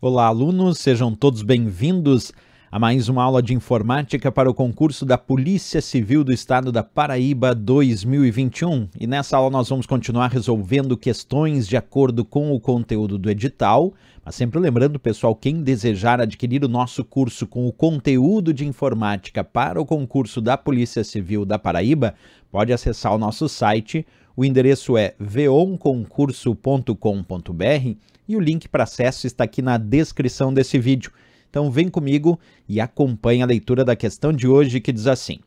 Olá, alunos, sejam todos bem-vindos a mais uma aula de informática para o concurso da Polícia Civil do Estado da Paraíba 2021. E nessa aula nós vamos continuar resolvendo questões de acordo com o conteúdo do edital, mas sempre lembrando, pessoal, quem desejar adquirir o nosso curso com o conteúdo de informática para o concurso da Polícia Civil da Paraíba, pode acessar o nosso site. O endereço é veonconcurso.com.br e o link para acesso está aqui na descrição desse vídeo. Então vem comigo e acompanhe a leitura da questão de hoje que diz assim: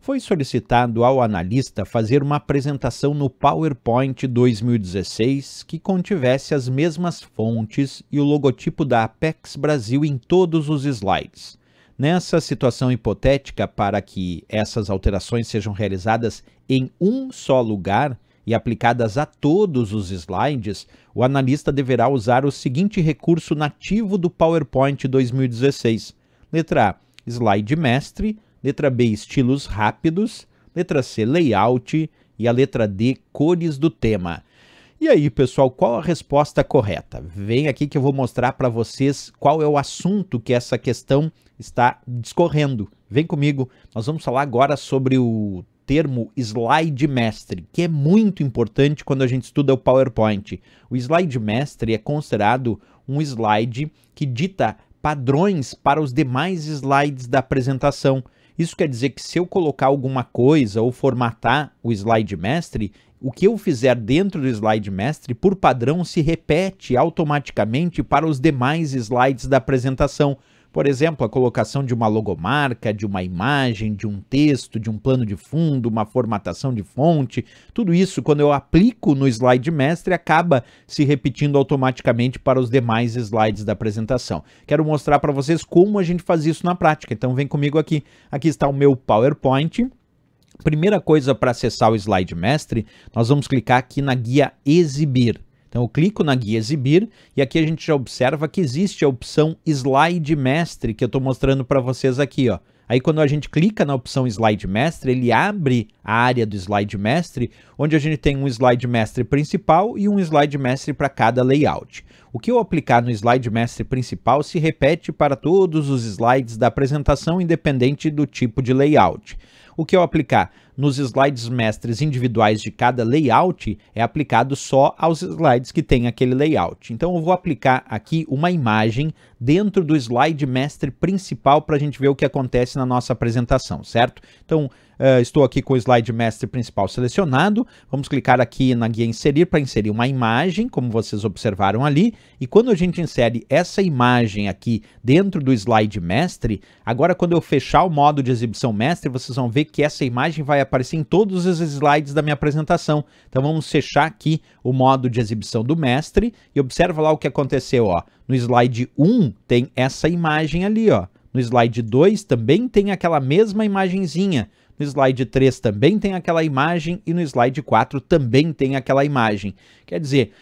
Foi solicitado ao analista fazer uma apresentação no PowerPoint 2016 que contivesse as mesmas fontes e o logotipo da Apex Brasil em todos os slides. Nessa situação hipotética, para que essas alterações sejam realizadas em um só lugar, e aplicadas a todos os slides, o analista deverá usar o seguinte recurso nativo do PowerPoint 2016. Letra A, slide mestre, letra B, estilos rápidos, letra C, layout e a letra D, cores do tema. E aí, pessoal, qual a resposta correta? Vem aqui que eu vou mostrar para vocês qual é o assunto que essa questão está discorrendo. Vem comigo, nós vamos falar agora sobre o termo slide mestre, que é muito importante quando a gente estuda o PowerPoint. O slide mestre é considerado um slide que dita padrões para os demais slides da apresentação. Isso quer dizer que se eu colocar alguma coisa ou formatar o slide mestre, o que eu fizer dentro do slide mestre, por padrão, se repete automaticamente para os demais slides da apresentação. Por exemplo, a colocação de uma logomarca, de uma imagem, de um texto, de um plano de fundo, uma formatação de fonte, tudo isso, quando eu aplico no slide mestre, acaba se repetindo automaticamente para os demais slides da apresentação. Quero mostrar para vocês como a gente faz isso na prática, então vem comigo aqui. Aqui está o meu PowerPoint. Primeira coisa para acessar o slide mestre, nós vamos clicar aqui na guia Exibir. Então eu clico na guia exibir e aqui a gente já observa que existe a opção slide mestre que eu estou mostrando para vocês aqui, ó. Aí quando a gente clica na opção slide mestre, ele abre a área do slide mestre, onde a gente tem um slide mestre principal e um slide mestre para cada layout. O que eu aplicar no slide mestre principal se repete para todos os slides da apresentação, independente do tipo de layout. O que eu aplicar nos slides mestres individuais de cada layout é aplicado só aos slides que tem aquele layout. Então eu vou aplicar aqui uma imagem dentro do slide mestre principal para a gente ver o que acontece na nossa apresentação, certo? Então Uh, estou aqui com o slide master principal selecionado. Vamos clicar aqui na guia inserir para inserir uma imagem, como vocês observaram ali. E quando a gente insere essa imagem aqui dentro do slide mestre, agora quando eu fechar o modo de exibição mestre, vocês vão ver que essa imagem vai aparecer em todos os slides da minha apresentação. Então vamos fechar aqui o modo de exibição do mestre e observa lá o que aconteceu, ó. No slide 1 tem essa imagem ali, ó. No slide 2 também tem aquela mesma imagenzinha. No slide 3 também tem aquela imagem e no slide 4 também tem aquela imagem. Quer dizer,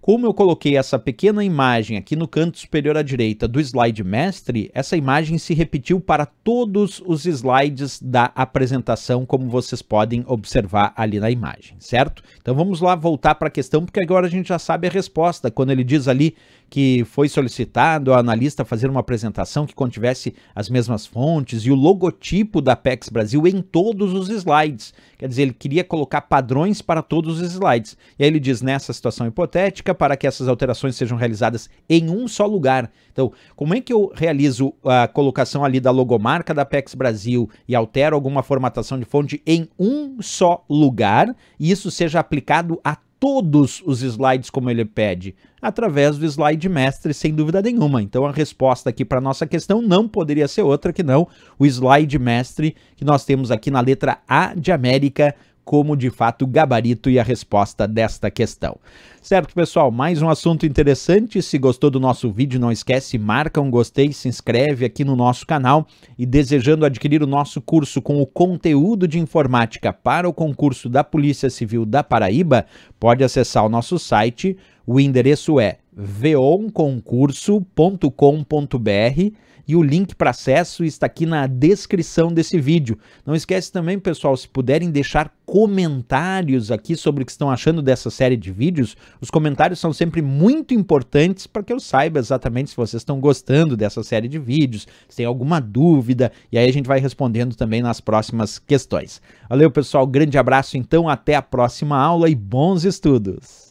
como eu coloquei essa pequena imagem aqui no canto superior à direita do slide mestre, essa imagem se repetiu para todos os slides da apresentação, como vocês podem observar ali na imagem, certo? Então vamos lá voltar para a questão, porque agora a gente já sabe a resposta. Quando ele diz ali que foi solicitado ao analista fazer uma apresentação que contivesse as mesmas fontes e o logotipo da PEX Brasil em todos os slides. Quer dizer, ele queria colocar padrões para todos os slides. E aí ele diz, nessa situação hipotética, para que essas alterações sejam realizadas em um só lugar. Então, como é que eu realizo a colocação ali da logomarca da Pex Brasil e altero alguma formatação de fonte em um só lugar e isso seja aplicado a todos os slides como ele pede? Através do slide mestre, sem dúvida nenhuma. Então a resposta aqui para nossa questão não poderia ser outra que não o slide mestre que nós temos aqui na letra A de América como de fato gabarito e a resposta desta questão. Certo, pessoal, mais um assunto interessante. Se gostou do nosso vídeo, não esquece, marca um gostei, se inscreve aqui no nosso canal e desejando adquirir o nosso curso com o conteúdo de informática para o concurso da Polícia Civil da Paraíba, pode acessar o nosso site. O endereço é veonconcurso.com.br e o link para acesso está aqui na descrição desse vídeo. Não esquece também, pessoal, se puderem deixar comentários aqui sobre o que estão achando dessa série de vídeos. Os comentários são sempre muito importantes para que eu saiba exatamente se vocês estão gostando dessa série de vídeos, se tem alguma dúvida, e aí a gente vai respondendo também nas próximas questões. Valeu, pessoal, grande abraço então, até a próxima aula e bons estudos!